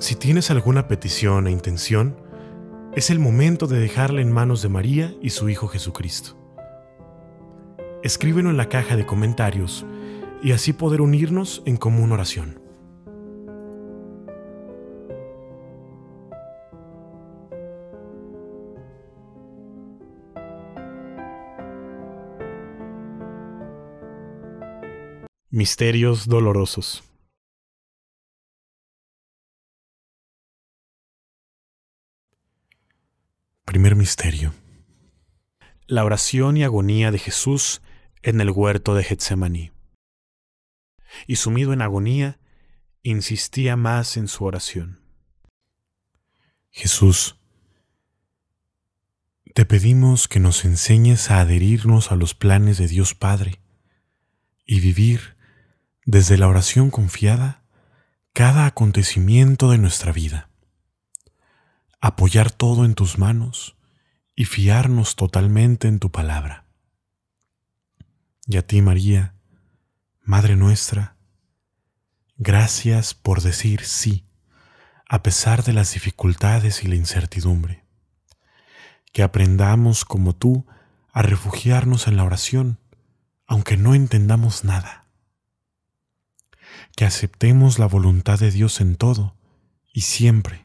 Si tienes alguna petición e intención, es el momento de dejarla en manos de María y su Hijo Jesucristo. Escríbelo en la caja de comentarios y así poder unirnos en común oración. Misterios dolorosos. Primer misterio. La oración y agonía de Jesús en el huerto de Getsemaní. Y sumido en agonía, insistía más en su oración. Jesús, te pedimos que nos enseñes a adherirnos a los planes de Dios Padre y vivir desde la oración confiada cada acontecimiento de nuestra vida apoyar todo en tus manos y fiarnos totalmente en tu palabra. Y a ti, María, Madre nuestra, gracias por decir sí, a pesar de las dificultades y la incertidumbre. Que aprendamos como tú a refugiarnos en la oración, aunque no entendamos nada. Que aceptemos la voluntad de Dios en todo y siempre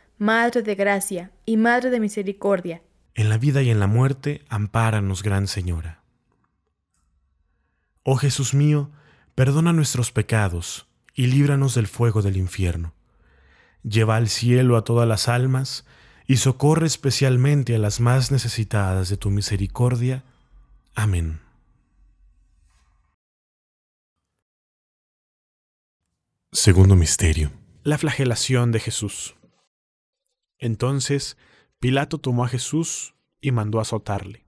Madre de gracia y Madre de misericordia. En la vida y en la muerte, ampáranos, Gran Señora. Oh Jesús mío, perdona nuestros pecados y líbranos del fuego del infierno. Lleva al cielo a todas las almas y socorre especialmente a las más necesitadas de tu misericordia. Amén. Segundo Misterio. La flagelación de Jesús. Entonces Pilato tomó a Jesús y mandó a azotarle.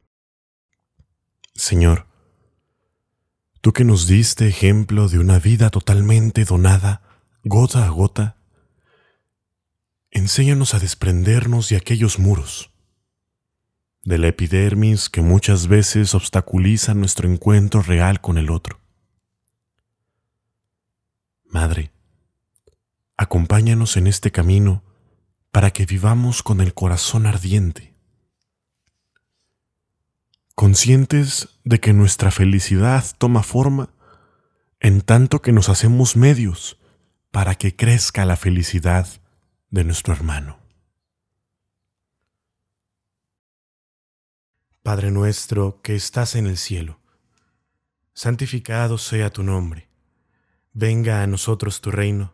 Señor, tú que nos diste ejemplo de una vida totalmente donada, gota a gota, enséñanos a desprendernos de aquellos muros, de la epidermis que muchas veces obstaculiza nuestro encuentro real con el otro. Madre, acompáñanos en este camino para que vivamos con el corazón ardiente, conscientes de que nuestra felicidad toma forma en tanto que nos hacemos medios para que crezca la felicidad de nuestro hermano. Padre nuestro que estás en el cielo, santificado sea tu nombre, venga a nosotros tu reino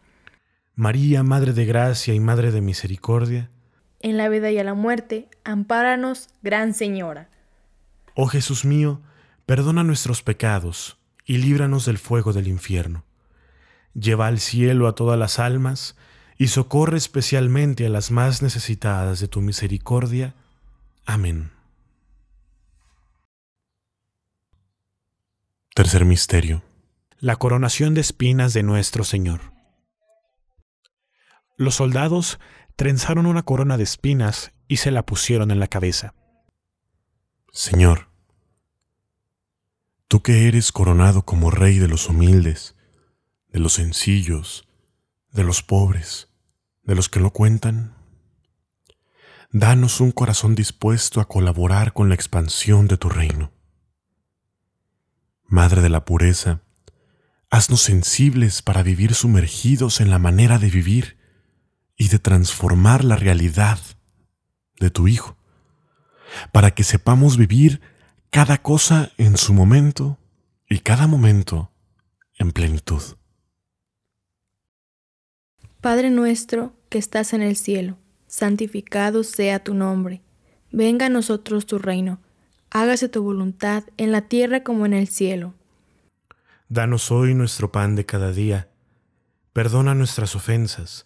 María, Madre de Gracia y Madre de Misericordia, en la vida y a la muerte, ampáranos, Gran Señora. Oh Jesús mío, perdona nuestros pecados y líbranos del fuego del infierno. Lleva al cielo a todas las almas y socorre especialmente a las más necesitadas de tu misericordia. Amén. Tercer Misterio. La coronación de espinas de nuestro Señor. Los soldados trenzaron una corona de espinas y se la pusieron en la cabeza. Señor, tú que eres coronado como rey de los humildes, de los sencillos, de los pobres, de los que no cuentan, danos un corazón dispuesto a colaborar con la expansión de tu reino. Madre de la pureza, haznos sensibles para vivir sumergidos en la manera de vivir y de transformar la realidad de tu Hijo, para que sepamos vivir cada cosa en su momento y cada momento en plenitud. Padre nuestro que estás en el cielo, santificado sea tu nombre, venga a nosotros tu reino, hágase tu voluntad en la tierra como en el cielo. Danos hoy nuestro pan de cada día, perdona nuestras ofensas,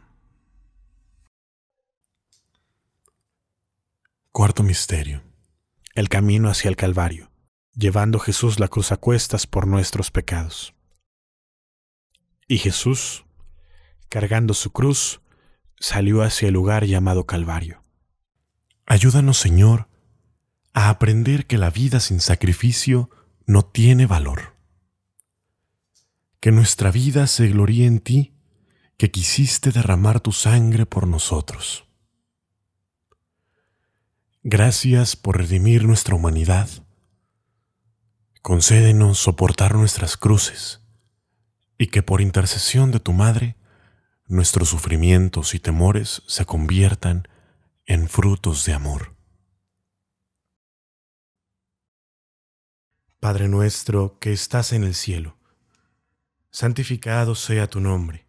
Cuarto misterio. El camino hacia el Calvario, llevando Jesús la cruz a cuestas por nuestros pecados. Y Jesús, cargando su cruz, salió hacia el lugar llamado Calvario. Ayúdanos, Señor, a aprender que la vida sin sacrificio no tiene valor. Que nuestra vida se gloríe en ti, que quisiste derramar tu sangre por nosotros. Gracias por redimir nuestra humanidad. Concédenos soportar nuestras cruces y que por intercesión de tu Madre nuestros sufrimientos y temores se conviertan en frutos de amor. Padre nuestro que estás en el cielo, santificado sea tu nombre,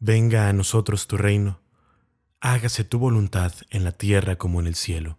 venga a nosotros tu reino, hágase tu voluntad en la tierra como en el cielo.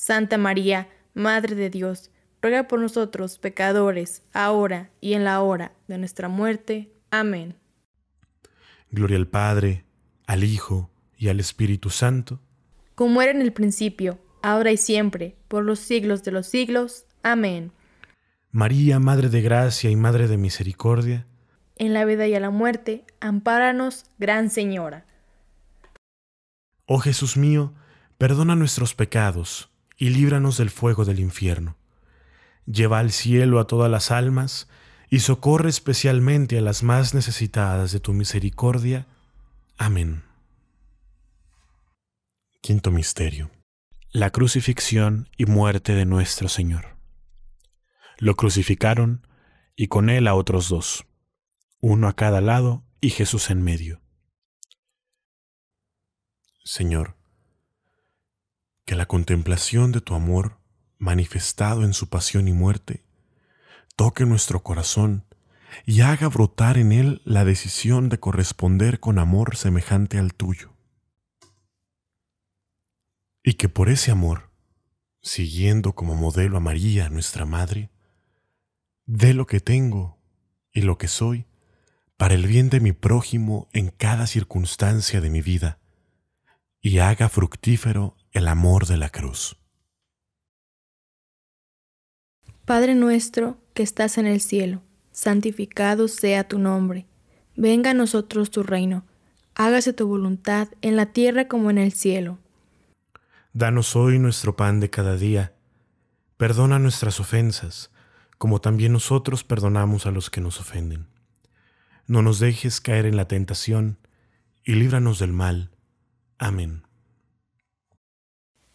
Santa María, Madre de Dios, ruega por nosotros pecadores, ahora y en la hora de nuestra muerte. Amén. Gloria al Padre, al Hijo y al Espíritu Santo. Como era en el principio, ahora y siempre, por los siglos de los siglos. Amén. María, Madre de Gracia y Madre de Misericordia, en la vida y a la muerte, ampáranos, Gran Señora. Oh Jesús mío, perdona nuestros pecados y líbranos del fuego del infierno. Lleva al cielo a todas las almas, y socorre especialmente a las más necesitadas de tu misericordia. Amén. Quinto Misterio. La crucifixión y muerte de nuestro Señor. Lo crucificaron y con él a otros dos, uno a cada lado y Jesús en medio. Señor, que la contemplación de tu amor, manifestado en su pasión y muerte, toque nuestro corazón y haga brotar en él la decisión de corresponder con amor semejante al tuyo. Y que por ese amor, siguiendo como modelo a María, nuestra Madre, dé lo que tengo y lo que soy para el bien de mi prójimo en cada circunstancia de mi vida, y haga fructífero el amor de la cruz. Padre nuestro que estás en el cielo, santificado sea tu nombre. Venga a nosotros tu reino. Hágase tu voluntad en la tierra como en el cielo. Danos hoy nuestro pan de cada día. Perdona nuestras ofensas, como también nosotros perdonamos a los que nos ofenden. No nos dejes caer en la tentación, y líbranos del mal. Amén.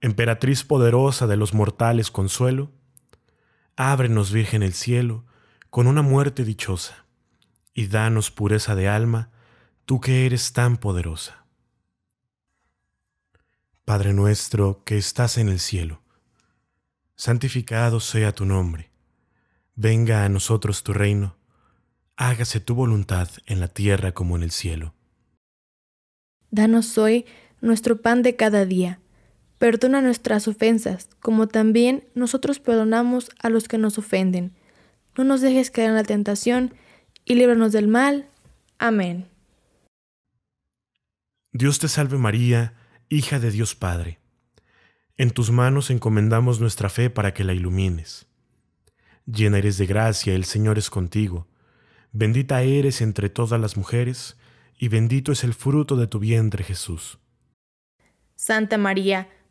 Emperatriz poderosa de los mortales consuelo, ábrenos, Virgen, el cielo con una muerte dichosa, y danos pureza de alma, tú que eres tan poderosa. Padre nuestro que estás en el cielo, santificado sea tu nombre, venga a nosotros tu reino, hágase tu voluntad en la tierra como en el cielo. Danos hoy nuestro pan de cada día Perdona nuestras ofensas, como también nosotros perdonamos a los que nos ofenden. No nos dejes caer en la tentación y líbranos del mal. Amén. Dios te salve María, hija de Dios Padre. En tus manos encomendamos nuestra fe para que la ilumines. Llena eres de gracia, el Señor es contigo. Bendita eres entre todas las mujeres, y bendito es el fruto de tu vientre Jesús. Santa María,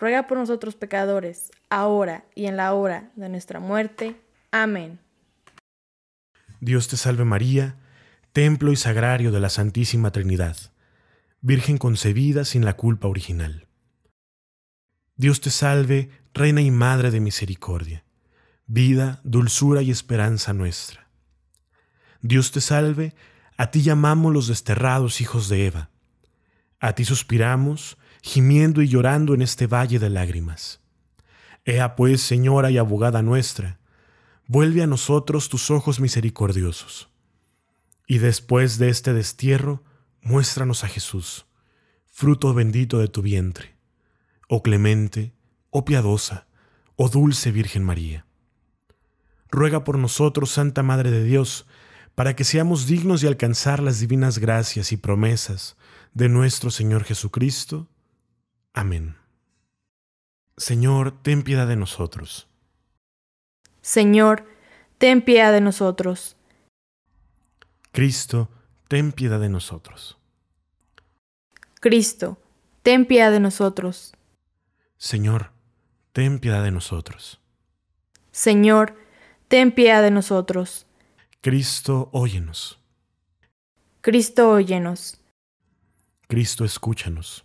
ruega por nosotros pecadores, ahora y en la hora de nuestra muerte. Amén. Dios te salve María, templo y sagrario de la Santísima Trinidad, Virgen concebida sin la culpa original. Dios te salve, Reina y Madre de Misericordia, vida, dulzura y esperanza nuestra. Dios te salve, a ti llamamos los desterrados hijos de Eva. A ti suspiramos, gimiendo y llorando en este valle de lágrimas. Ea pues, Señora y abogada nuestra, vuelve a nosotros tus ojos misericordiosos. Y después de este destierro, muéstranos a Jesús, fruto bendito de tu vientre. Oh clemente, oh piadosa, oh dulce Virgen María. Ruega por nosotros, Santa Madre de Dios, para que seamos dignos de alcanzar las divinas gracias y promesas de nuestro Señor Jesucristo. Amén. Señor, ten piedad de nosotros. Señor, ten piedad de nosotros. Cristo, ten piedad de nosotros. Cristo, ten piedad de nosotros. Señor, ten piedad de nosotros. Señor, ten piedad de nosotros. Cristo, óyenos. Cristo, óyenos. Cristo, escúchanos.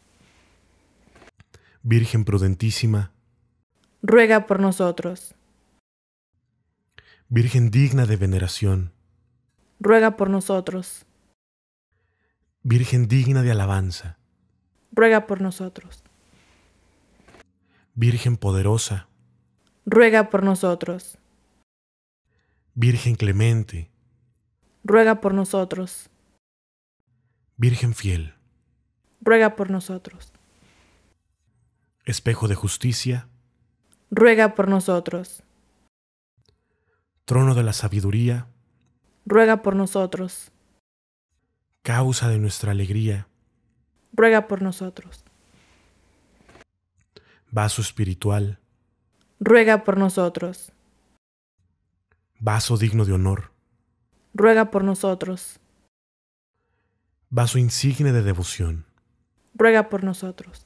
Virgen prudentísima, ruega por nosotros. Virgen digna de veneración, ruega por nosotros. Virgen digna de alabanza, ruega por nosotros. Virgen poderosa, ruega por nosotros. Virgen clemente, ruega por nosotros. Virgen fiel, ruega por nosotros. Espejo de justicia, ruega por nosotros. Trono de la sabiduría, ruega por nosotros. Causa de nuestra alegría, ruega por nosotros. Vaso espiritual, ruega por nosotros. Vaso digno de honor, ruega por nosotros. Vaso insigne de devoción, ruega por nosotros.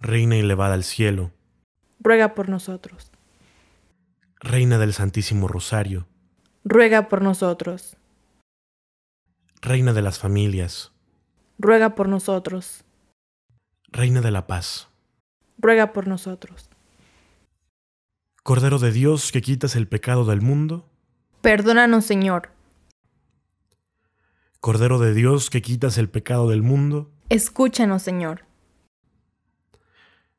Reina elevada al cielo, ruega por nosotros. Reina del Santísimo Rosario, ruega por nosotros. Reina de las familias, ruega por nosotros. Reina de la paz, ruega por nosotros. Cordero de Dios que quitas el pecado del mundo, perdónanos Señor. Cordero de Dios que quitas el pecado del mundo, escúchanos Señor.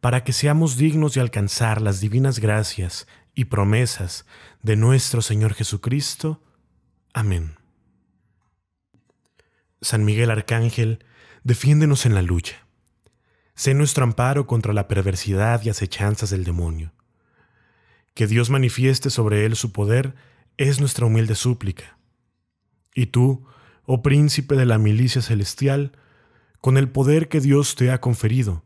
para que seamos dignos de alcanzar las divinas gracias y promesas de nuestro Señor Jesucristo. Amén. San Miguel Arcángel, defiéndenos en la lucha. Sé nuestro amparo contra la perversidad y acechanzas del demonio. Que Dios manifieste sobre él su poder es nuestra humilde súplica. Y tú, oh príncipe de la milicia celestial, con el poder que Dios te ha conferido,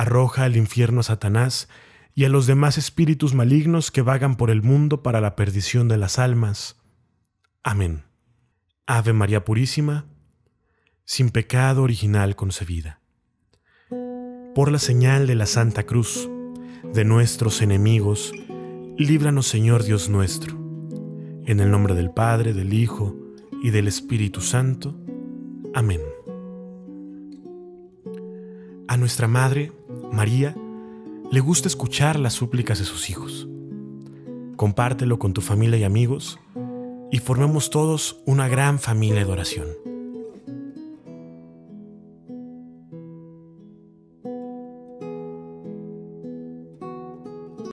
arroja al infierno a Satanás y a los demás espíritus malignos que vagan por el mundo para la perdición de las almas. Amén. Ave María Purísima, sin pecado original concebida. Por la señal de la Santa Cruz, de nuestros enemigos, líbranos Señor Dios nuestro. En el nombre del Padre, del Hijo y del Espíritu Santo. Amén. A nuestra Madre, María, le gusta escuchar las súplicas de sus hijos. Compártelo con tu familia y amigos y formemos todos una gran familia de oración.